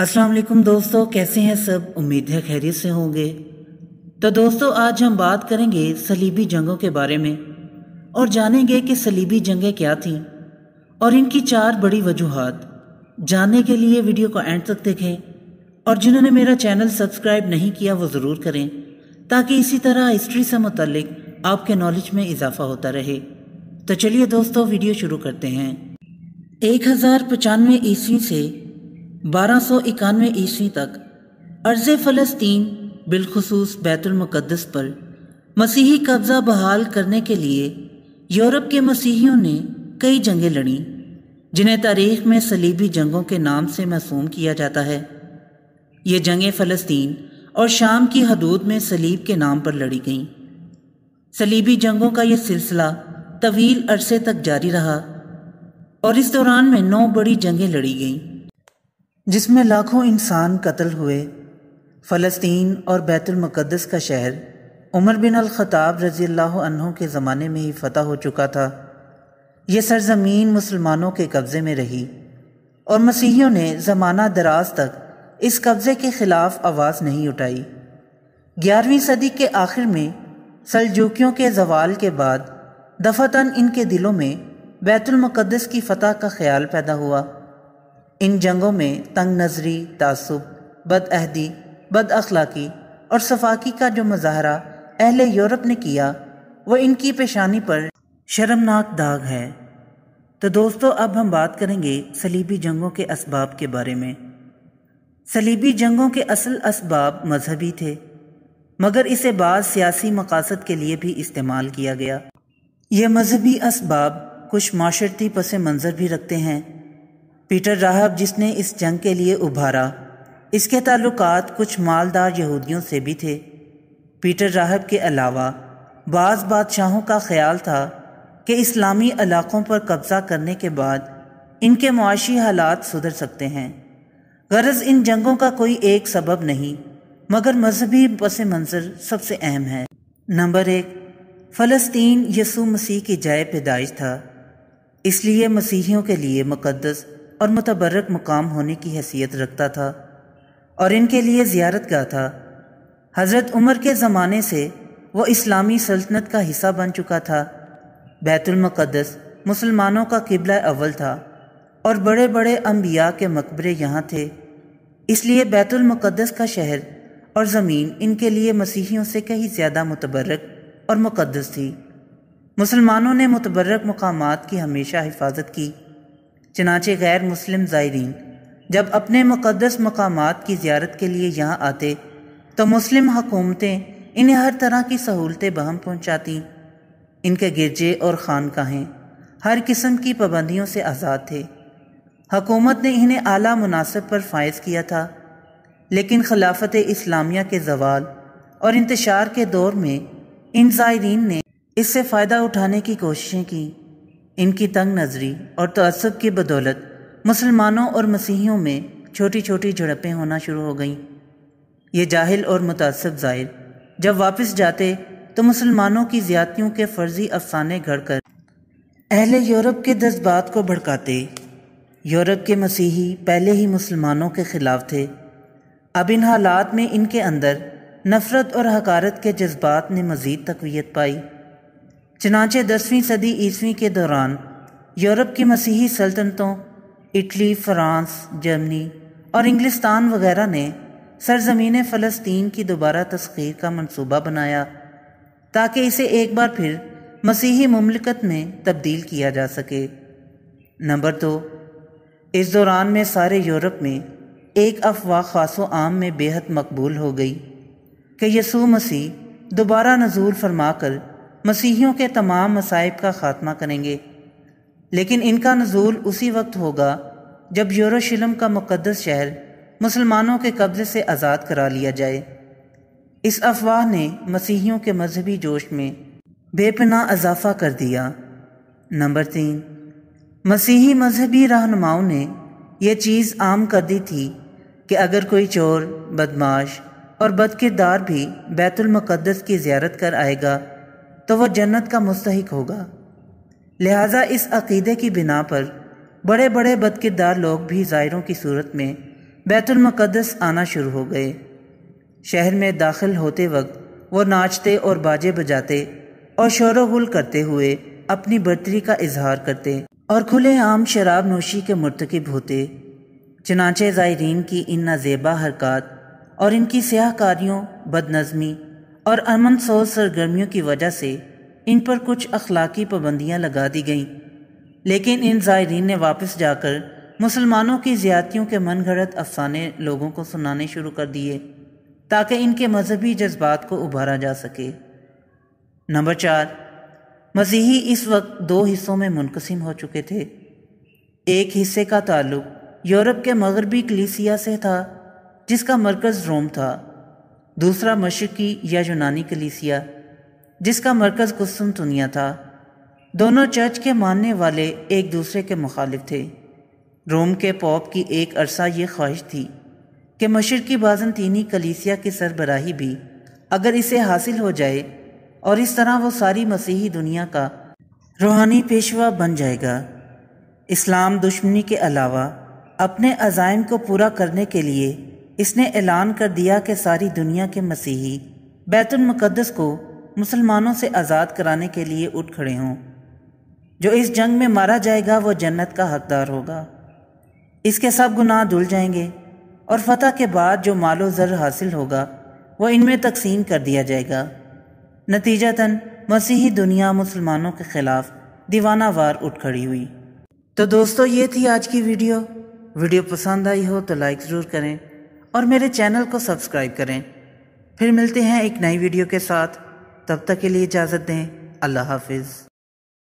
अस्सलाम वालेकुम दोस्तों कैसे हैं सब उम्मीद है खैरियत से होंगे तो दोस्तों आज हम बात करेंगे सलीबी जंगों के बारे में और जानेंगे कि सलीबी जंगें क्या थीं और इनकी चार बड़ी वजूहत जानने के लिए वीडियो को एंड तक देखें और जिन्होंने मेरा चैनल सब्सक्राइब नहीं किया वो ज़रूर करें ताकि इसी तरह हिस्ट्री से मुतलक आपके नॉलेज में इजाफा होता रहे तो चलिए दोस्तों वीडियो शुरू करते हैं एक हज़ार पचानवे ईस्वी से बारह सौ इक्यानवे ईस्वी तक अर्ज फ़लस्तीन बिलखसूस बैतुलमक़दस पर मसीही कब्ज़ा बहाल करने के लिए यूरोप के मसीहियों ने कई जंगें लड़ी जिन्हें तारीख में सलीबी जंगों के नाम से मसूम किया जाता है ये जंगें फ़लस्तीन और शाम की हदूद में सलीब के नाम पर लड़ी गईं सलीबी जंगों का यह सिलसिला तवील अरसे तक जारी रहा और इस दौरान में नौ बड़ी जंगें लड़ी गईं जिसमें लाखों इंसान कत्ल हुए फ़लस्तीन और बैतुलमक़दस का शहर उमर बिन अलख़ताब रज़ी अल्लाह के ज़माने में ही फ़तह हो चुका था यह सरजमीन मुसलमानों के कब्ज़े में रही और मसीहियों ने ज़माना दराज तक इस कब्ज़े के ख़िलाफ़ आवाज़ नहीं उठाई ग्यारहवीं सदी के आखिर में सलजूकियों के जवाल के बाद दफतन इनके दिलों में बैतुलमक़दस की फ़तह का ख्याल पैदा हुआ इन जंगों में तंग नजरी तसब बदअहदी बद अखलाकी और सफाकी का जो मुजाहरा अहल यूरोप ने किया वह इनकी पेशानी पर शर्मनाक दाग है तो दोस्तों अब हम बात करेंगे सलीबी जंगों के इसबाब के बारे में सलीबी जंगों के असल इसबाब मजहबी थे मगर इसे बाद सियासी मकासद के लिए भी इस्तेमाल किया गया यह मजहबी इसबाब कुछ माशरती पस मंज़र भी रखते हैं पीटर राहब जिसने इस जंग के लिए उभारा इसके ताल्लुकात कुछ मालदार यहूदियों से भी थे पीटर राहब के अलावा बाज़ बादशाहों का ख्याल था कि इस्लामी इलाक़ों पर कब्ज़ा करने के बाद इनके मुआशी हालात सुधर सकते हैं गरज इन जंगों का कोई एक सबब नहीं मगर मजहबी पस मंज़र सबसे अहम है नंबर एक फ़लस्तीन यसु मसीह की जाय पैदाइश था इसलिए मसीहियों के लिए मुक़दस और मतबरक मुकाम होने की हैसियत रखता था और इनके लिए ज्यारत गाह था हज़रत उमर के ज़माने से वह इस्लामी सल्तनत का हिस्सा बन चुका था बैतुलमक़दस मुसलमानों का किबला अव्वल था और बड़े बड़े अम्बिया के मकबरे यहाँ थे इसलिए बैतुलमक़दस का शहर और ज़मीन इनके लिए मसीहियों से कहीं ज़्यादा मतबरक और मुक़दस थी मुसलमानों ने मतबरक मकाम की हमेशा हिफाजत की चनाचे गैर मुस्लिम ज़ायरीन जब अपने मुक़दस मकाम की ज्यारत के लिए यहाँ आते तो मुस्लिम हकूमतें इन्हें हर तरह की सहूलतें बहम पहुँचाती इनके गिरजे और खानकाहें हर किस्म की पाबंदियों से आज़ाद थे हकूमत ने इन्हें आला मुनासिब पर फायज किया था लेकिन खिलाफत इस्लामिया के जवाल और इंतशार के दौर में इन ज़ायरीन ने इससे फ़ायदा उठाने की कोशिशें की इनकी तंग नज़री और तसब की बदौलत मुसलमानों और मसीहियों में छोटी छोटी झड़पें होना शुरू हो गईं ये जाहिल और मुतासब जाहिर जब वापस जाते तो मुसलमानों की ज़्यादतियों के फर्जी अफसाने घड़ कर अहल यूरोप के जज्बात को भड़काते यूरोप के मसीही पहले ही मुसलमानों के ख़िलाफ़ थे अब इन हालात में इनके अंदर नफ़रत और हकारत के जज्बात ने मज़ीद तकवीत पाई चनाचे दसवीं सदी ईस्वी के दौरान यूरोप की मसीही सल्तनतों इटली फ्रांस जर्मनी और इंग्लिस्तान वगैरह ने सरजमीन फ़लस्तीन की दोबारा तस्खीर का मंसूबा बनाया ताकि इसे एक बार फिर मसीही ममलकत में तब्दील किया जा सके नंबर दो इस दौरान में सारे यूरोप में एक अफवाह खासो आम में बेहद मकबूल हो गई कि यसू मसीह दोबारा नजूर फरमा कर मसीहियों के तमाम मसाइब का ख़ात्मा करेंगे लेकिन इनका नज़ूल उसी वक्त होगा जब यरूशलेम का मुकदस शहर मुसलमानों के कब्ज़े से आज़ाद करा लिया जाए इस अफवाह ने मसीहियों के मजहबी जोश में बेपना इजाफा कर दिया नंबर तीन मसीही मजहबी रहनुमाओं ने यह चीज़ आम कर दी थी कि अगर कोई चोर बदमाश और बदकिरदार भी बैतुलमक़दस की ज्यारत कर आएगा तो वह जन्नत का मुस्तक होगा लिहाजा इस अकीदे की बिना पर बड़े बड़े बदकिरदार लोग भी ज़ायरों की सूरत में बैतुलमक़दस आना शुरू हो गए शहर में दाखिल होते वक्त वो नाचते और बाजे बजाते और शोर गुल करते हुए अपनी बर्तरी का इजहार करते और खुले आम शराब नोशी के मरतकब होते चनाचे ज़ायरीन की इन नज़ेबा हरकत और इनकी सयाहकारियों बदनज़मी और अमन सौर सरगर्मियों की वजह से इन पर कुछ अखलाकी पाबंदियाँ लगा दी गईं लेकिन इन ज़ायरीन ने वापस जाकर मुसलमानों की ज़्यादतियों के मन गढ़त अफसाने लोगों को सुनाने शुरू कर दिए ताकि इनके मजहबी जज्बात को उभारा जा सके नंबर चार मसीही इस वक्त दो हिस्सों में मुनकसम हो चुके थे एक हिस्से का ताल्लुक यूरोप के मगरबी कलीसिया से था जिसका मरकज़ रोम था दूसरा मशक़ी या यूनानी कलीसिया जिसका मरकज़ कुस्तुनतुनिया था दोनों चर्च के मानने वाले एक दूसरे के मुखालिफ थे रोम के पॉप की एक अरसा ये ख्वाहिश थी कि मशरकी बाजनतीनी कलीसिया की सरबराही भी अगर इसे हासिल हो जाए और इस तरह वो सारी मसीही दुनिया का रूहानी पेशवा बन जाएगा इस्लाम दुश्मनी के अलावा अपने अजायम को पूरा करने के लिए इसने ऐलान कर दिया कि सारी दुनिया के मसीही बैतुलमक़दस को मुसलमानों से आज़ाद कराने के लिए उठ खड़े हों जो इस जंग में मारा जाएगा वो जन्नत का हकदार होगा इसके सब गुनाह धुल जाएंगे और फतह के बाद जो मालो ज़र हासिल होगा वो इनमें तकसीम कर दिया जाएगा नतीजतन मसीही दुनिया मुसलमानों के ख़िलाफ़ दीवानावार उठ खड़ी हुई तो दोस्तों ये थी आज की वीडियो वीडियो पसंद आई हो तो लाइक ज़रूर करें और मेरे चैनल को सब्सक्राइब करें फिर मिलते हैं एक नई वीडियो के साथ तब तक के लिए इजाज़त दें अल्लाह हाफिज़